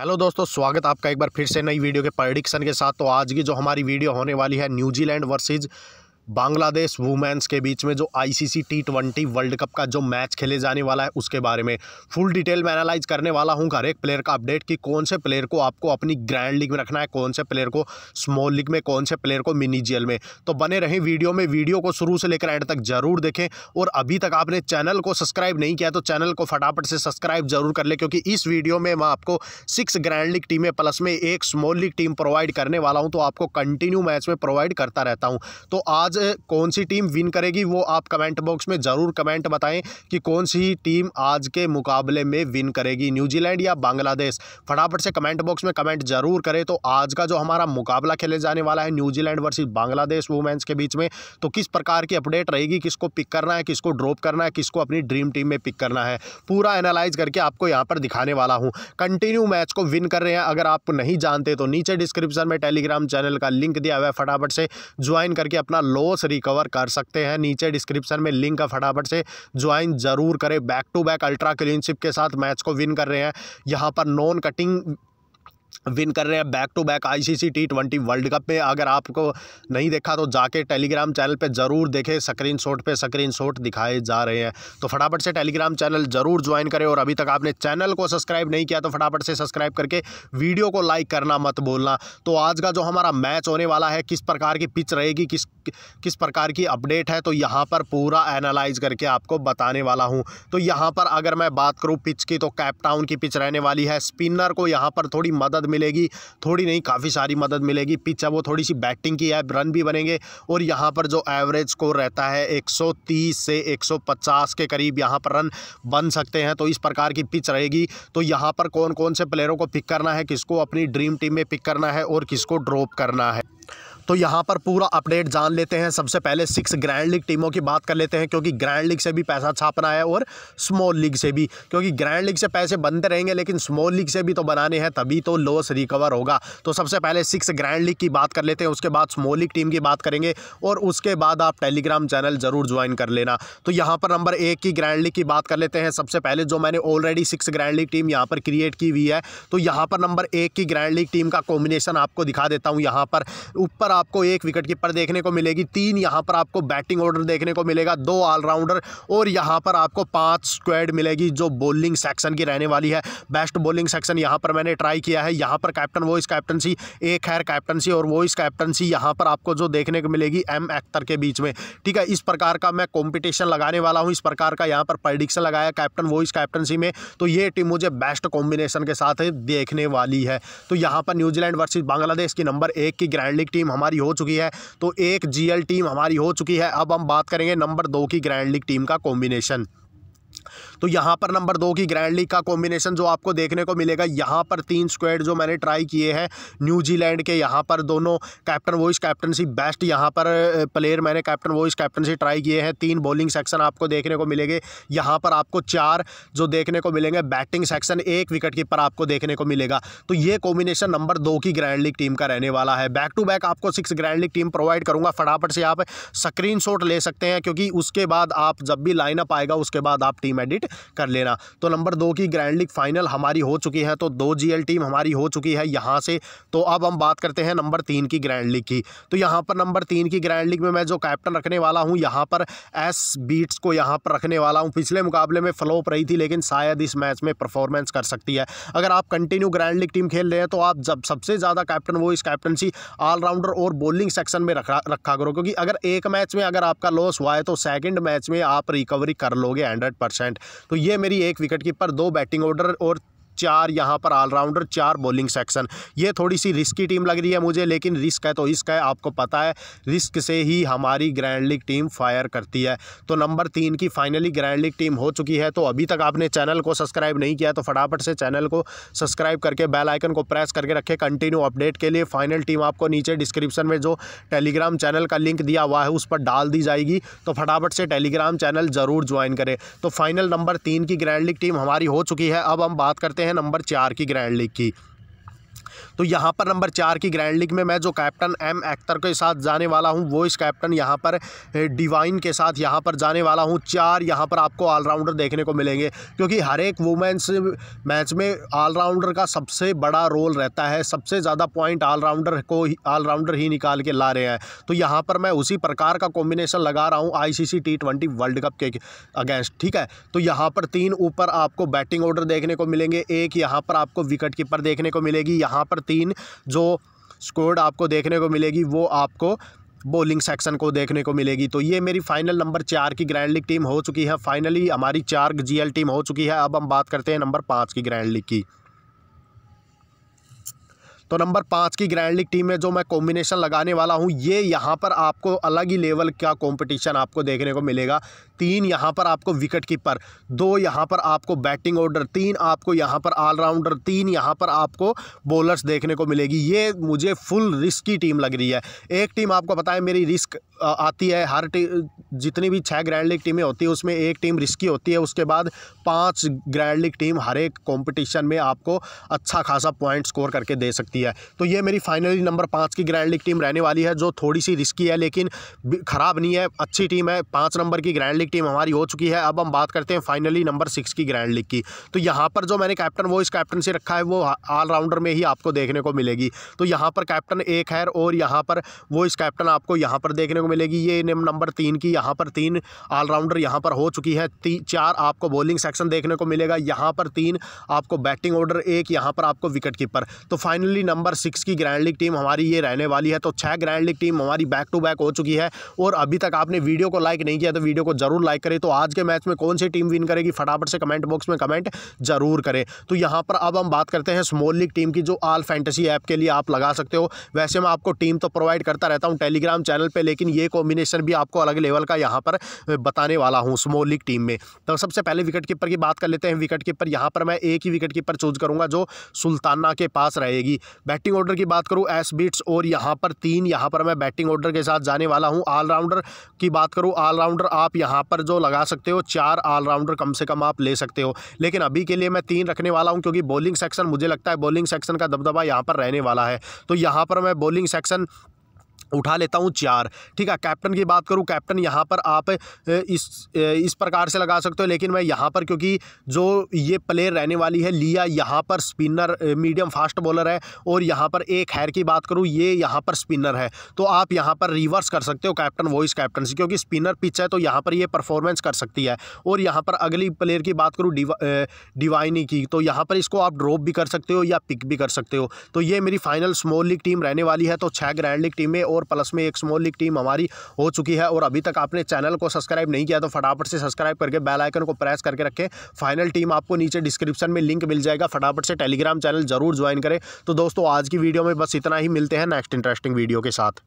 hello दोस्तों स्वागत आपका एक बार फिर से नई वीडियो के प्रडिक्शन के साथ तो आज की जो हमारी वीडियो होने वाली है न्यूजीलैंड वर्सेज बांग्लादेश वुमेन्स के बीच में जो ICC T twenty world cup का जो मैच खेले जाने वाला है उसके बारे में फुल डिटेल में एनालाइज करने वाला हूँ हर एक प्लेयर का अपडेट कि कौन से प्लेयर को आपको अपनी ग्रैंड लीग में रखना है कौन से प्लेयर को स्मॉल लीग में कौन से प्लेयर को मिनी जेल में तो बने रहें वीडियो में वीडियो को शुरू से लेकर एंड तक जरूर देखें और अभी तक आपने चैनल को सब्सक्राइब नहीं किया तो चैनल को फटाफट से सब्सक्राइब जरूर कर ले क्योंकि इस वीडियो में मैं आपको सिक्स ग्रैंड लीग टीमें प्लस में एक स्मॉल लीग टीम प्रोवाइड करने वाला हूँ तो आपको कंटिन्यू मैच में प्रोवाइड करता रहता हूँ तो आज आज कौन सी टीम विन करेगी वो आप कमेंट बॉक्स में ज़रूर कमेंट बताएं कि कौन सी टीम आज के मुकाबले में विन करेगी न्यूजीलैंड या बांग्लादेश फटाफट से कमेंट बॉक्स में कमेंट ज़रूर करें तो आज का जो हमारा मुकाबला खेले जाने वाला है न्यूजीलैंड वर्सेज बांग्लादेश वुमेंस के बीच में तो किस प्रकार की अपडेट रहेगी किसको पिक करना है किसको ड्रॉप करना है किसको अपनी ड्रीम टीम में पिक करना है पूरा एनालाइज करके आपको यहाँ पर दिखाने वाला हूँ कंटिन्यू मैच को विन कर रहे हैं अगर आप नहीं जानते तो नीचे डिस्क्रिप्शन में टेलीग्राम चैनल का लिंक दिया हुआ है फटाफट से ज्वाइन करके अपना लो कोर्स रिकवर कर सकते हैं नीचे डिस्क्रिप्शन में लिंक है फटाफट से ज्वाइन जरूर करें बैक टू बैक अल्ट्रा क्लीनशिप के साथ मैच को विन कर रहे हैं यहाँ पर नॉन कटिंग विन कर रहे हैं back to back ICC T twenty world cup में अगर आपको नहीं देखा तो जाके टेलीग्राम चैनल पे ज़रूर देखें स्क्रीन शॉट पर स्क्रीन शॉट दिखाए जा रहे हैं तो फटाफट से टेलीग्राम चैनल ज़रूर ज्वाइन करें और अभी तक आपने चैनल को सब्सक्राइब नहीं किया तो फटाफट से सब्सक्राइब करके वीडियो को लाइक करना मत बोलना तो आज का जो हमारा मैच होने वाला है किस प्रकार की पिच रहेगी किस किस प्रकार की अपडेट है तो यहाँ पर पूरा एनालाइज करके आपको बताने वाला हूँ तो यहाँ पर अगर मैं बात करूँ पिच की तो कैपटाउन की पिच रहने वाली है स्पिनर को यहाँ पर थोड़ी मदद मिलेगी थोड़ी नहीं काफ़ी सारी मदद मिलेगी पिच वो थोड़ी सी बैटिंग की है रन भी बनेंगे और यहाँ पर जो एवरेज स्कोर रहता है 130 से 150 के करीब यहाँ पर रन बन सकते हैं तो इस प्रकार की पिच रहेगी तो यहाँ पर कौन कौन से प्लेयरों को पिक करना है किसको अपनी ड्रीम टीम में पिक करना है और किसको ड्रॉप करना है तो यहाँ पर पूरा अपडेट जान लेते हैं सबसे पहले सिक्स ग्रैंड लीग टीमों की बात कर लेते हैं क्योंकि ग्रैंड लीग से भी पैसा छापना है और स्मॉल लीग से भी क्योंकि ग्रैंड लीग से पैसे बनते रहेंगे लेकिन स्मॉल लीग से भी तो बनाने हैं तभी तो लॉस रिकवर होगा तो सबसे पहले सिक्स ग्रैंड लीग की बात कर लेते हैं उसके बाद स्मॉल लीग टीम की बात करेंगे और उसके बाद आप टेलीग्राम चैनल ज़रूर ज्वाइन कर लेना तो यहाँ पर नंबर एक की ग्रैंड लीग की बात कर लेते हैं सबसे पहले जो मैंने already six grand league team यहाँ पर क्रिएट की हुई है तो यहाँ पर नंबर एक की ग्रैंड लीग टीम का कॉम्बिनेशन आपको दिखा देता हूँ यहाँ पर ऊपर आपको एक विकेट कीपर देखने को मिलेगी तीन यहाँ पर आपको बैटिंग ऑर्डर देखने को मिलेगा दो ऑलराउंडर और यहाँ पर आपको पाँच स्क्वाड मिलेगी जो बॉलिंग सेक्शन की रहने वाली है बेस्ट बॉलिंग सेक्शन यहाँ पर मैंने ट्राई किया है यहाँ पर कैप्टन वॉइस कैप्टनसी एक खैर कैप्टनसी और वॉइस कैप्टनसी यहाँ पर आपको जो देखने को मिलेगी एम एक्टर के बीच में ठीक है इस प्रकार का मैं कॉम्पिटिशन लगाने वाला हूँ इस प्रकार का यहाँ पर प्रडिक्शन लगाया कैप्टन वॉइस कैप्टनसी में तो ये टीम मुझे बेस्ट कॉम्बिनेशन के साथ देखने वाली है तो यहाँ पर न्यूजीलैंड वर्सेज बांग्लादेश की नंबर एक की ग्रैंड लीग टीम हमारे हमारी हो चुकी है तो एक जीएल टीम हमारी हो चुकी है अब हम बात करेंगे नंबर दो की ग्रैंड लीग टीम का कॉम्बिनेशन तो यहाँ पर नंबर दो की ग्रैंड लीग का कॉम्बिनेशन जो आपको देखने को मिलेगा यहाँ पर तीन स्क्वेड जो मैंने ट्राई किए हैं न्यूजीलैंड के यहाँ पर दोनों कैप्टन वॉइस कैप्टनसी बेस्ट यहाँ पर प्लेयर मैंने कैप्टन वॉइस कैप्टनसी ट्राई किए हैं तीन बॉलिंग सेक्शन आपको देखने को मिलेंगे यहाँ पर आपको चार जो देखने को मिलेंगे बैटिंग सेक्शन एक विकेट कीपर आपको देखने को मिलेगा तो ये कॉम्बिनेशन नंबर दो की ग्रैंड लीग टीम का रहने वाला है बैक टू बैक आपको six grand league team provide करूँगा फटाफट से आप स्क्रीन ले सकते हैं क्योंकि उसके बाद आप जब भी लाइनअप आएगा उसके बाद आप टीम टीम एडिट कर लेना तो नंबर दो की ग्रैंड लीग फाइनल हमारी हो चुकी है तो दो जी टीम हमारी हो चुकी है यहाँ से तो अब हम बात करते हैं नंबर तीन की ग्रैंड लीग की तो यहाँ पर नंबर तीन की ग्रैंड लीग में मैं जो कैप्टन रखने वाला हूँ यहाँ पर एस बीट्स को यहाँ पर रखने वाला हूँ पिछले मुकाबले में फ्लोप रही थी लेकिन शायद इस मैच में परफॉर्मेंस कर सकती है अगर आप कंटिन्यू ग्रैंड लीग टीम खेल रहे हैं तो आप जब सबसे ज़्यादा कैप्टन वो इस कैप्टनसी ऑलराउंडर और बॉलिंग सेक्शन में रखा रखा करो क्योंकि अगर एक मैच में अगर आपका लॉस हुआ है तो सेकेंड मैच में आप रिकवरी कर लोगे हंड्रेड परसेंट तो ये मेरी एक विकेट कीपर दो बैटिंग ऑर्डर और चार यहाँ पर ऑलराउंडर चार बॉलिंग सेक्शन ये थोड़ी सी रिस्की टीम लग रही है मुझे लेकिन रिस्क है तो रिस्क है आपको पता है रिस्क से ही हमारी ग्रैंड लीग टीम फायर करती है तो नंबर तीन की फाइनली ग्रैंड लीग टीम हो चुकी है तो अभी तक आपने चैनल को सब्सक्राइब नहीं किया तो फटाफट से चैनल को सब्सक्राइब करके बेल आइकन को प्रेस करके रखें कंटिन्यू अपडेट के लिए फाइनल टीम आपको नीचे डिस्क्रिप्शन में जो टेलीग्राम चैनल का लिंक दिया हुआ है उस पर डाल दी जाएगी तो फटाफट से टेलीग्राम चैनल ज़रूर ज्वाइन करें तो फाइनल नंबर तीन की ग्रैंड लीग टीम हमारी हो चुकी है अब हम बात करते हैं नंबर चार की ग्रैंड लीग की तो यहाँ पर नंबर चार की ग्रैंड लीग में मैं जो कैप्टन एम एक्तर के साथ जाने वाला हूँ वो इस कैप्टन यहाँ पर डिवाइन के साथ यहाँ पर जाने वाला हूँ चार यहाँ पर आपको ऑलराउंडर देखने को मिलेंगे क्योंकि हर एक वुमेंस मैच में ऑलराउंडर का सबसे बड़ा रोल रहता है सबसे ज़्यादा पॉइंट ऑलराउंडर को ऑलराउंडर ही, निकाल के ला रहे हैं तो यहाँ पर मैं उसी प्रकार का कॉम्बिनेशन लगा रहा हूँ I T twenty world cup के अगेंस्ट ठीक है तो यहाँ पर तीन ऊपर आपको बैटिंग ऑर्डर देखने को मिलेंगे एक यहाँ पर आपको विकेट कीपर देखने को मिलेगी यहाँ पर तीन जो स्कोर्ड आपको देखने को मिलेगी वो आपको बॉलिंग सेक्शन को देखने को मिलेगी तो ये मेरी फाइनल नंबर चार की ग्रैंड लीग टीम हो चुकी है फाइनली हमारी चार जीएल टीम हो चुकी है अब हम बात करते हैं नंबर पाँच की ग्रैंड लीग की तो नंबर पाँच की ग्रैंड लीग टीम है जो मैं कॉम्बिनेशन लगाने वाला हूँ ये यहाँ पर आपको अलग ही लेवल का कॉम्पिटिशन आपको देखने को मिलेगा तीन यहाँ पर आपको विकेट कीपर दो यहाँ पर आपको बैटिंग ऑर्डर तीन आपको यहाँ पर ऑलराउंडर तीन यहाँ पर आपको बॉलर्स देखने को मिलेगी ये मुझे फुल रिस्क की टीम लग रही है एक टीम आपको पता है मेरी रिस्क आती है हर जितनी भी छः ग्रैंड लीग टीमें होती है उसमें एक टीम रिस्की होती है उसके बाद पांच ग्रैंड लीग टीम हर एक कॉम्पिटिशन में आपको अच्छा खासा पॉइंट स्कोर करके दे सकती है तो ये मेरी फाइनली नंबर पाँच की ग्रैंड लीग टीम रहने वाली है जो थोड़ी सी रिस्की है लेकिन ख़राब नहीं है अच्छी टीम है पाँच नंबर की ग्रैंड लीग टीम हमारी हो चुकी है अब हम बात करते हैं फाइनली नंबर सिक्स की ग्रैंड लीग की तो यहाँ पर जो मैंने कैप्टन वो इस कैप्टन से रखा है वो ऑलराउंडर में ही आपको देखने को मिलेगी तो यहाँ पर कैप्टन एक है और यहाँ पर वो इस कैप्टन आपको यहाँ पर देखने को मिलेगी ये नंबर तीन की यहाँ यहाँ पर तीन ऑलराउंडर यहाँ पर हो चुकी है चार आपको बॉलिंग सेक्शन देखने को मिलेगा यहाँ पर तीन आपको बैटिंग ऑर्डर एक यहाँ पर आपको विकेट कीपर तो फाइनली नंबर सिक्स की ग्रैंड लीग टीम हमारी ये रहने वाली है तो छः ग्रैंड लीग टीम हमारी बैक टू बैक हो चुकी है और अभी तक आपने वीडियो को लाइक नहीं किया तो वीडियो को जरूर लाइक करें तो आज के मैच में कौन सी टीम विन करेगी फटाफट से कमेंट बॉक्स में कमेंट जरूर करें तो यहाँ पर अब हम बात करते हैं स्मॉल लीग टीम की जो आल फैंटेसी ऐप के लिए आप लगा सकते हो वैसे मैं आपको टीम तो प्रोवाइड करता रहता हूँ टेलीग्राम चैनल पर लेकिन ये कॉम्बिनेशन भी आपको अलग लेवल रामपाल का यहाँ पर बताने वाला हूँ स्मॉल लीग टीम में तो सबसे पहले विकेट कीपर की बात कर लेते हैं विकेट कीपर यहाँ पर मैं एक ही विकेट कीपर चूज करूँगा जो सुल्ताना के पास रहेगी बैटिंग ऑर्डर की बात करूँ एस बीट्स और यहाँ पर तीन यहाँ पर मैं बैटिंग ऑर्डर के साथ जाने वाला हूँ ऑलराउंडर की बात करूँ ऑलराउंडर आप यहाँ पर जो लगा सकते हो चार ऑलराउंडर कम से कम आप ले सकते हो लेकिन अभी के लिए मैं तीन रखने वाला हूँ क्योंकि बॉलिंग सेक्शन मुझे लगता है बॉलिंग सेक्शन का दबदबा यहाँ पर रहने वाला है तो यहाँ पर मैं बॉलिंग सेक्शन उठा लेता हूँ चार ठीक है कैप्टन की बात करूँ कैप्टन यहाँ पर आप इस इस प्रकार से लगा सकते हो लेकिन मैं यहाँ पर क्योंकि जो ये प्लेयर रहने वाली है लिया यहाँ पर स्पिनर मीडियम फास्ट बॉलर है और यहाँ पर एक हैर की बात करूँ ये यहाँ पर स्पिनर है तो आप यहाँ पर रिवर्स कर सकते हो कैप्टन वॉइस कैप्टन से क्योंकि स्पिनर पिच है तो यहाँ पर ये परफॉर्मेंस कर सकती है और यहाँ पर अगली प्लेयर की बात करूँ डिवाइनी की तो यहाँ पर इसको आप ड्रॉप भी कर सकते हो या पिक भी कर सकते हो तो ये मेरी फाइनल स्मॉल लीग टीम रहने वाली है तो छः ग्रैंड लीग टीमें और प्लस में एक स्मॉल लीग टीम हमारी हो चुकी है और अभी तक आपने चैनल को सब्सक्राइब नहीं किया तो फटाफट से सब्सक्राइब करके बेल आइकन को प्रेस करके रखें फाइनल टीम आपको नीचे डिस्क्रिप्शन में लिंक मिल जाएगा फटाफट से टेलीग्राम चैनल जरूर ज्वाइन करें तो दोस्तों आज की वीडियो में बस इतना ही मिलते हैं नेक्स्ट इंटरेस्टिंग वीडियो के साथ